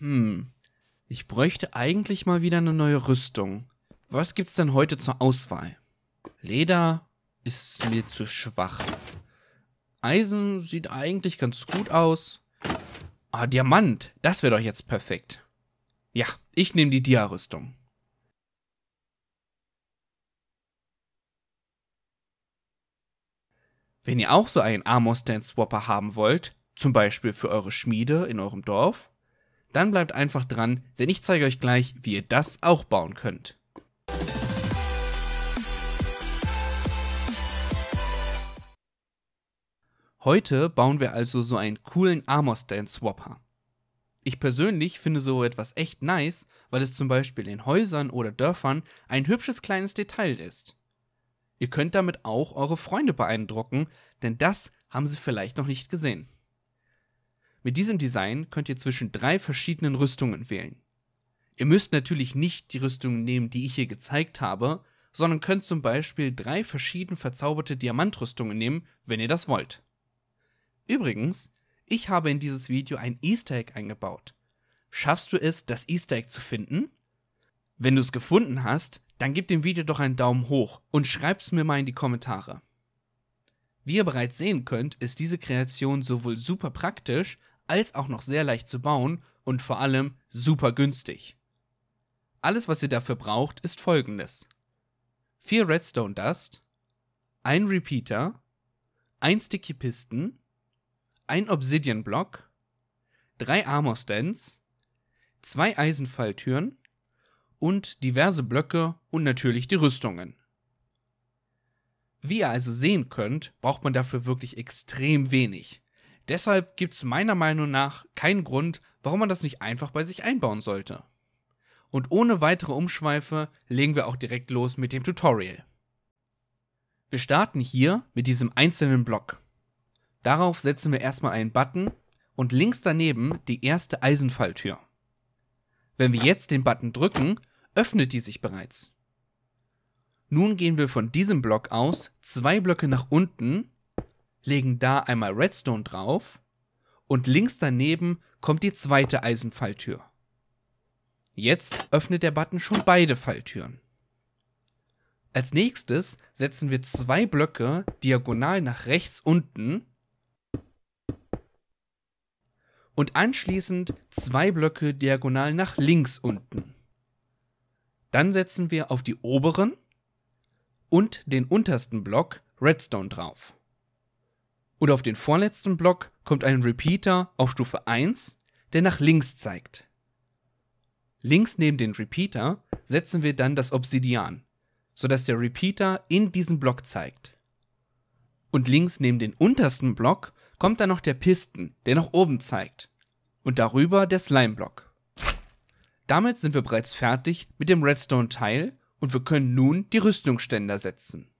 Hm, ich bräuchte eigentlich mal wieder eine neue Rüstung. Was gibt's denn heute zur Auswahl? Leder ist mir zu schwach. Eisen sieht eigentlich ganz gut aus. Ah, Diamant, das wäre doch jetzt perfekt. Ja, ich nehme die Dia-Rüstung. Wenn ihr auch so einen Armor Stand Swapper haben wollt, zum Beispiel für eure Schmiede in eurem Dorf, dann bleibt einfach dran, denn ich zeige euch gleich, wie ihr das auch bauen könnt. Heute bauen wir also so einen coolen Armor Stand Swapper. Ich persönlich finde so etwas echt nice, weil es zum Beispiel in Häusern oder Dörfern ein hübsches kleines Detail ist. Ihr könnt damit auch eure Freunde beeindrucken, denn das haben sie vielleicht noch nicht gesehen. Mit diesem Design könnt ihr zwischen drei verschiedenen Rüstungen wählen. Ihr müsst natürlich nicht die Rüstungen nehmen, die ich hier gezeigt habe, sondern könnt zum Beispiel drei verschieden verzauberte Diamantrüstungen nehmen, wenn ihr das wollt. Übrigens, ich habe in dieses Video ein Easter Egg eingebaut. Schaffst du es, das Easter Egg zu finden? Wenn du es gefunden hast, dann gib dem Video doch einen Daumen hoch und schreib's mir mal in die Kommentare. Wie ihr bereits sehen könnt, ist diese Kreation sowohl super praktisch als auch noch sehr leicht zu bauen und vor allem super günstig. Alles, was ihr dafür braucht, ist folgendes. 4 Redstone Dust, ein Repeater, ein Sticky Piston, ein Obsidian Block, drei Armor Stands, zwei Eisenfalltüren und diverse Blöcke und natürlich die Rüstungen. Wie ihr also sehen könnt, braucht man dafür wirklich extrem wenig. Deshalb gibt es meiner Meinung nach keinen Grund, warum man das nicht einfach bei sich einbauen sollte. Und ohne weitere Umschweife legen wir auch direkt los mit dem Tutorial. Wir starten hier mit diesem einzelnen Block. Darauf setzen wir erstmal einen Button und links daneben die erste Eisenfalltür. Wenn wir jetzt den Button drücken, öffnet die sich bereits. Nun gehen wir von diesem Block aus zwei Blöcke nach unten legen da einmal Redstone drauf und links daneben kommt die zweite Eisenfalltür. Jetzt öffnet der Button schon beide Falltüren. Als nächstes setzen wir zwei Blöcke diagonal nach rechts unten und anschließend zwei Blöcke diagonal nach links unten. Dann setzen wir auf die oberen und den untersten Block Redstone drauf. Und auf den vorletzten Block kommt ein Repeater auf Stufe 1, der nach links zeigt. Links neben den Repeater setzen wir dann das Obsidian, sodass der Repeater in diesen Block zeigt. Und links neben den untersten Block kommt dann noch der Pisten, der nach oben zeigt. Und darüber der Slime-Block. Damit sind wir bereits fertig mit dem Redstone-Teil und wir können nun die Rüstungsständer setzen.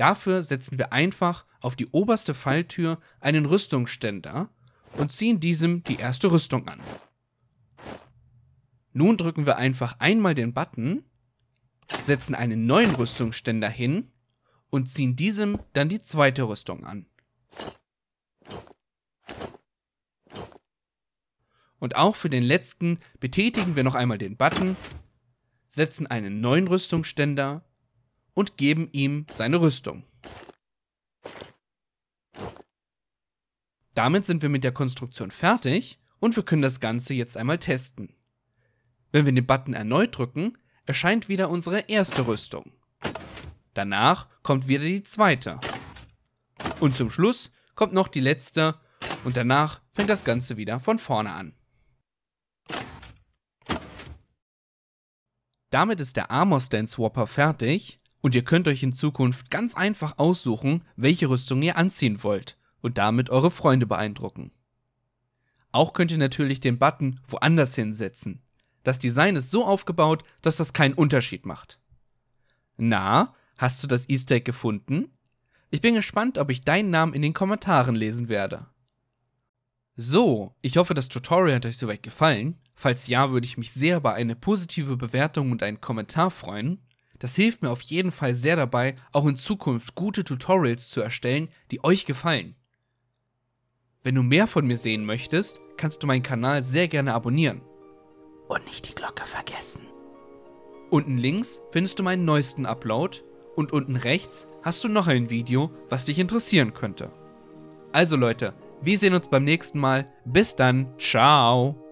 Dafür setzen wir einfach auf die oberste Falltür einen Rüstungsständer und ziehen diesem die erste Rüstung an. Nun drücken wir einfach einmal den Button, setzen einen neuen Rüstungsständer hin und ziehen diesem dann die zweite Rüstung an. Und auch für den letzten betätigen wir noch einmal den Button, setzen einen neuen Rüstungsständer und geben ihm seine Rüstung. Damit sind wir mit der Konstruktion fertig und wir können das Ganze jetzt einmal testen. Wenn wir den Button erneut drücken, erscheint wieder unsere erste Rüstung. Danach kommt wieder die zweite. Und zum Schluss kommt noch die letzte und danach fängt das Ganze wieder von vorne an. Damit ist der Armor Stand Swapper fertig und ihr könnt euch in Zukunft ganz einfach aussuchen, welche Rüstung ihr anziehen wollt und damit eure Freunde beeindrucken. Auch könnt ihr natürlich den Button woanders hinsetzen. Das Design ist so aufgebaut, dass das keinen Unterschied macht. Na, hast du das Easter Egg gefunden? Ich bin gespannt, ob ich deinen Namen in den Kommentaren lesen werde. So, ich hoffe, das Tutorial hat euch soweit gefallen. Falls ja, würde ich mich sehr über eine positive Bewertung und einen Kommentar freuen. Das hilft mir auf jeden Fall sehr dabei, auch in Zukunft gute Tutorials zu erstellen, die euch gefallen. Wenn du mehr von mir sehen möchtest, kannst du meinen Kanal sehr gerne abonnieren. Und nicht die Glocke vergessen. Unten links findest du meinen neuesten Upload und unten rechts hast du noch ein Video, was dich interessieren könnte. Also Leute, wir sehen uns beim nächsten Mal. Bis dann, ciao.